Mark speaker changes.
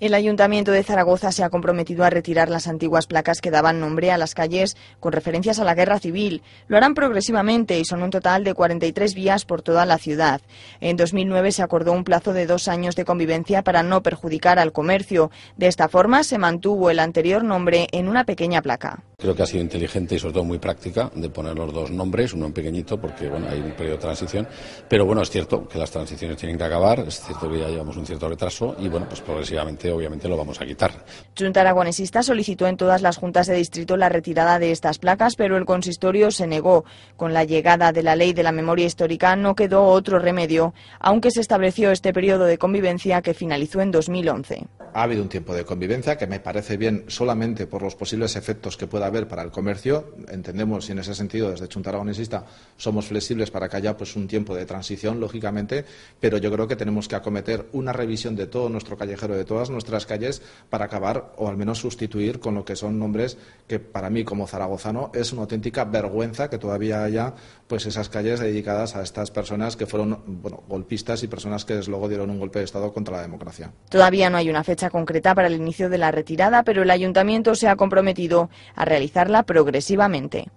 Speaker 1: El Ayuntamiento de Zaragoza se ha comprometido a retirar las antiguas placas que daban nombre a las calles con referencias a la guerra civil. Lo harán progresivamente y son un total de 43 vías por toda la ciudad. En 2009 se acordó un plazo de dos años de convivencia para no perjudicar al comercio. De esta forma se mantuvo el anterior nombre en una pequeña placa.
Speaker 2: Creo que ha sido inteligente y sobre todo muy práctica de poner los dos nombres, uno en pequeñito porque bueno, hay un periodo de transición, pero bueno, es cierto que las transiciones tienen que acabar, es cierto que ya llevamos un cierto retraso y bueno, pues progresivamente obviamente lo vamos a quitar.
Speaker 1: Junta Aragonesista solicitó en todas las juntas de distrito la retirada de estas placas, pero el consistorio se negó. Con la llegada de la ley de la memoria histórica no quedó otro remedio, aunque se estableció este periodo de convivencia que finalizó en
Speaker 3: 2011. Ha habido un tiempo de convivencia que me parece bien solamente por los posibles efectos que pueda haber para el comercio. Entendemos y en ese sentido desde Junta Aragonesista somos flexibles para que haya pues, un tiempo de transición, lógicamente, pero yo creo que tenemos que acometer una revisión de todo nuestro callejero, de todas nuestras nuestras calles para acabar o al menos sustituir con lo que son nombres que para mí como zaragozano es una auténtica vergüenza que todavía haya pues esas calles dedicadas a estas personas que fueron golpistas y personas que desde luego dieron un golpe de Estado contra la democracia.
Speaker 1: Todavía no hay una fecha concreta para el inicio de la retirada, pero el ayuntamiento se ha comprometido a realizarla progresivamente.